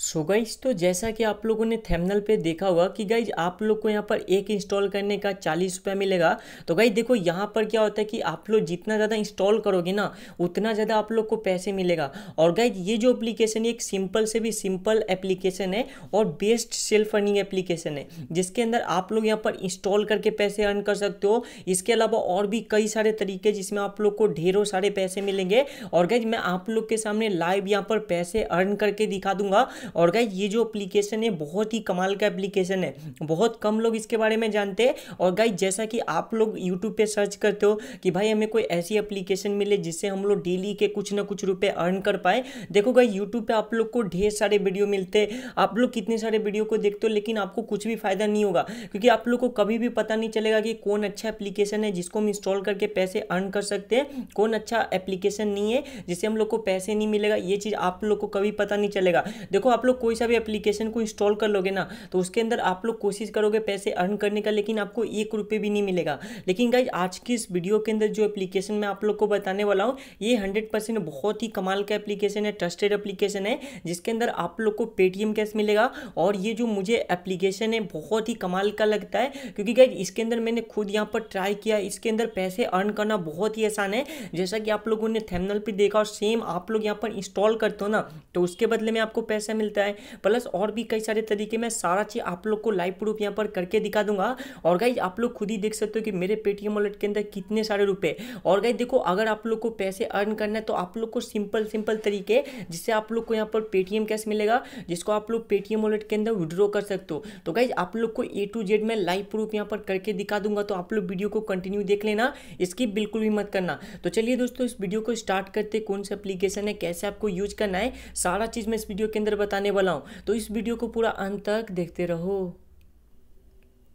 सो so guys तो जैसा कि आप लोगों ने थेमनल पे देखा होगा कि गाइज आप लोग को यहाँ पर एक इंस्टॉल करने का चालीस रुपया मिलेगा तो गाइज देखो यहाँ पर क्या होता है कि आप लोग जितना ज़्यादा इंस्टॉल करोगे ना उतना ज़्यादा आप लोग को पैसे मिलेगा और गाइज ये जो एप्लीकेशन है एक सिंपल से भी सिंपल एप्लीकेशन है और बेस्ट सेल्फ अर्निंग एप्लीकेशन है जिसके अंदर आप लोग यहाँ पर इंस्टॉल करके पैसे अर्न कर सकते हो इसके अलावा और भी कई सारे तरीके जिसमें आप लोग को ढेरों सारे पैसे मिलेंगे और गाइज मैं आप लोग के सामने लाइव यहाँ पर पैसे अर्न करके दिखा दूंगा और गाइज ये जो एप्लीकेशन है बहुत ही कमाल का एप्लीकेशन है बहुत कम लोग इसके बारे में जानते हैं और गाइज जैसा कि आप लोग यूट्यूब पर सर्च करते हो कि भाई हमें कोई ऐसी एप्लीकेशन मिले जिससे हम लोग डेली के कुछ ना कुछ रुपये अर्न कर पाए देखो गाइज यूट्यूब पर आप लोग को ढेर सारे वीडियो मिलते आप लोग कितने सारे वीडियो को देखते हो लेकिन आपको कुछ भी फायदा नहीं होगा क्योंकि आप लोग को कभी भी पता नहीं चलेगा कि कौन अच्छा एप्लीकेशन है जिसको हम इंस्टॉल करके पैसे अर्न कर सकते हैं कौन अच्छा एप्लीकेशन नहीं है जिससे हम लोग को पैसे नहीं मिलेगा ये चीज़ आप लोग को कभी पता नहीं चलेगा देखो आप आप लोग कोई सा भी एप्लीकेशन को इंस्टॉल कर लोगे ना तो उसके अंदर आप लोग कोशिश करोगे पैसे अर्न करने का लेकिन आपको एक रुपये भी नहीं मिलेगा लेकिन गाइज आज की इस वीडियो के अंदर जो एप्लीकेशन मैं आप लोग को बताने वाला हूँ ये हंड्रेड परसेंट बहुत ही कमाल का एप्लीकेशन है ट्रस्टेड एप्लीकेशन है जिसके अंदर आप लोग को पेटीएम कैश मिलेगा और ये जो मुझे एप्लीकेशन है बहुत ही कमाल का लगता है क्योंकि गाइज इसके अंदर मैंने खुद यहाँ पर ट्राई किया इसके अंदर पैसे अर्न करना बहुत ही आसान है जैसा कि आप लोगों ने थेमनल पर देखा और सेम आप लोग यहाँ पर इंस्टॉल करते हो ना तो उसके बदले में आपको पैसा मिलता मिलता है प्लस और भी कई सारे तरीके में सारा चीज़ आप लोग को लाइव प्रूफ यहाँ पर करके दिखा दूंगा और गाइज आप लोग खुद ही देख सकते हो कि मेरे पेटीएम वॉलेट के अंदर कितने सारे रुपए और गाइज देखो अगर आप लोग को पैसे अर्न करना है तो आप लोग को सिंपल सिंपल तरीके जिससे आप लोग को यहाँ पर पेटीएम कैश मिलेगा जिसको आप लोग पेटीएम वॉलेट के अंदर विड्रॉ कर सकते हो तो गाइज आप लोग को ए टू जेड में लाइव प्रूफ यहाँ पर करके दिखा दूंगा तो आप लोग वीडियो को कंटिन्यू देख लेना इसकी बिल्कुल भी मत करना तो चलिए दोस्तों इस वीडियो को स्टार्ट करते कौन सा एप्लीकेशन है कैसे आपको यूज करना है सारा चीज़ मैं इस वीडियो के अंदर बता बताने वाला हूँ तो इस वीडियो को पूरा अंत तक देखते रहो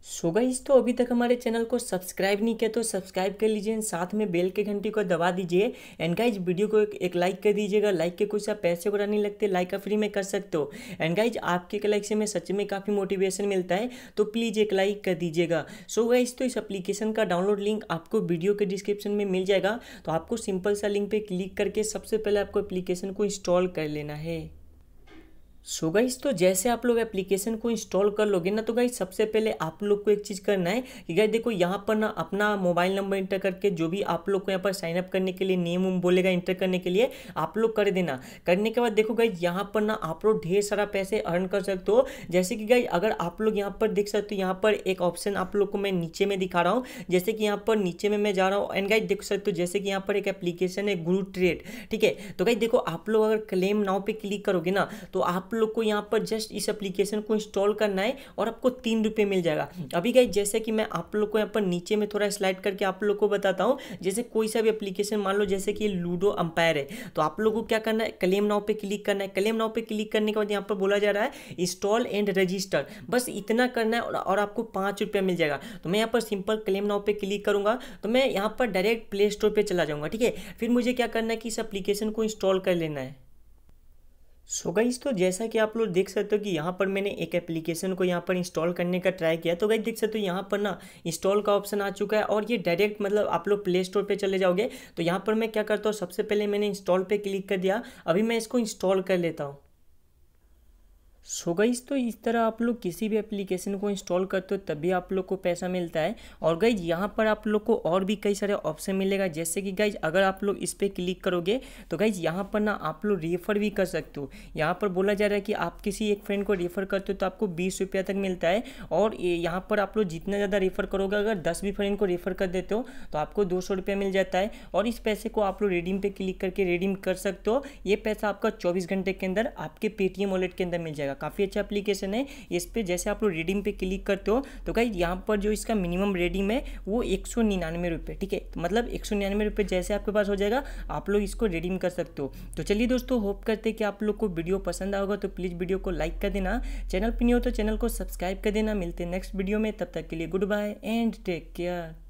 सो गाइस तो अभी तक हमारे चैनल को सब्सक्राइब नहीं किया तो सब्सक्राइब कर लीजिए साथ में बेल के घंटी को दबा दीजिए एंड गाइज वीडियो को एक, एक लाइक कर दीजिएगा लाइक के कुछ आप पैसे वगैरह नहीं लगते लाइक आप फ्री में कर सकते हो एंड गाइज आपके लाइक से मैं सच में काफ़ी मोटिवेशन मिलता है तो प्लीज़ एक लाइक कर दीजिएगा सो गाइज तो इस अप्लीकेशन का डाउनलोड लिंक आपको वीडियो के डिस्क्रिप्शन में मिल जाएगा तो आपको सिंपल सा लिंक पर क्लिक करके सबसे पहले आपको एप्लीकेशन को इंस्टॉल कर लेना है सो so गाइस तो जैसे आप लोग एप्लीकेशन को इंस्टॉल कर लोगे ना तो गाइस सबसे पहले आप लोग को एक चीज़ करना है कि गाइस देखो यहाँ पर ना अपना मोबाइल नंबर इंटर करके जो भी आप लोग को यहाँ पर साइन अप करने के लिए नेम उम बोलेगा इंटर करने के लिए आप लोग कर देना करने के बाद देखो गाइस यहाँ पर ना आप लोग ढेर सारा पैसे अर्न कर सकते हो जैसे कि गाइस अगर आप लोग यहाँ पर देख सकते हो यहाँ पर एक ऑप्शन आप लोग को मैं नीचे में दिखा रहा हूँ जैसे कि यहाँ पर नीचे में मैं जा रहा हूँ एंड गाइस देख सकते हो जैसे कि यहाँ पर एक एप्लीकेशन है गुरु ट्रेड ठीक है तो गाइस देखो आप लोग अगर क्लेम नाव पर क्लिक करोगे ना तो आप लोग को यहाँ पर जस्ट इस एप्लीकेशन को इंस्टॉल करना है और आपको तीन रुपये मिल जाएगा अभी गई जैसे कि मैं आप लोग को यहाँ पर नीचे में थोड़ा स्लाइड करके आप लोग को बताता हूँ जैसे कोई सा भी एप्लीकेशन मान लो जैसे कि लूडो अंपायर है तो आप लोग को क्या करना है क्लेम नाव पर क्लिक करना है क्लेम नाव पे क्लिक करने के बाद यहाँ पर बोला जा रहा है इंस्टॉल एंड रजिस्टर बस इतना करना है और, आपको पाँच रुपया मिल जाएगा तो मैं यहाँ पर सिंपल क्लेम नाव पर क्लिक करूँगा तो मैं यहाँ पर डायरेक्ट प्ले स्टोर पर चला जाऊँगा ठीक है फिर मुझे क्या करना है कि इस एप्लीकेशन को इंस्टॉल कर लेना है सो so गाइज तो जैसा कि आप लोग देख सकते हो कि यहाँ पर मैंने एक एप्लीकेशन को यहाँ पर इंस्टॉल करने का ट्राई किया तो गाइज देख सकते हो यहाँ पर ना इंस्टॉल का ऑप्शन आ चुका है और ये डायरेक्ट मतलब आप लोग प्ले स्टोर पे चले जाओगे तो यहाँ पर मैं क्या करता हूँ सबसे पहले मैंने इंस्टॉल पे क्लिक कर दिया अभी मैं इसको इंस्टॉल कर लेता हूँ सो so गईज तो इस तरह आप लोग किसी भी एप्लीकेशन को इंस्टॉल करते हो तभी आप लोग को पैसा मिलता है और गईज यहाँ पर आप लोग को और भी कई सारे ऑप्शन मिलेगा जैसे कि गाइज अगर आप लोग इस पर क्लिक करोगे तो गाइज यहाँ पर ना आप लोग रेफर भी कर सकते हो यहाँ पर बोला जा रहा है कि आप किसी एक फ्रेंड को रेफर करते हो तो आपको बीस रुपया तक मिलता है और यहाँ पर आप लोग जितना ज़्यादा रेफर करोगे अगर दस भी फ्रेंड को रेफर कर देते हो तो आपको दो सौ रुपया मिल जाता है और इस पैसे को आप लोग रिडीम पर क्लिक करके रिडीम कर सकते हो ये पैसा आपका चौबीस घंटे के अंदर आपके पेटीएम वॉलेट के अंदर मिल जाएगा काफ़ी अच्छा एप्लीकेशन है इस पर जैसे आप लोग रेडिंग पे क्लिक करते हो तो कहीं यहाँ पर जो इसका मिनिमम रेडिंग है वो एक सौ निन्यानवे रुपये ठीक है तो मतलब एक सौ निन्यानवे रुपये जैसे आपके पास हो जाएगा आप लोग इसको रेडिंग कर सकते हो तो चलिए दोस्तों होप करते कि आप लोग को वीडियो पसंद आएगा तो प्लीज़ वीडियो को लाइक कर देना चैनल पर नहीं हो तो चैनल को सब्सक्राइब कर देना मिलते नेक्स्ट वीडियो में तब तक के लिए goodbye and take care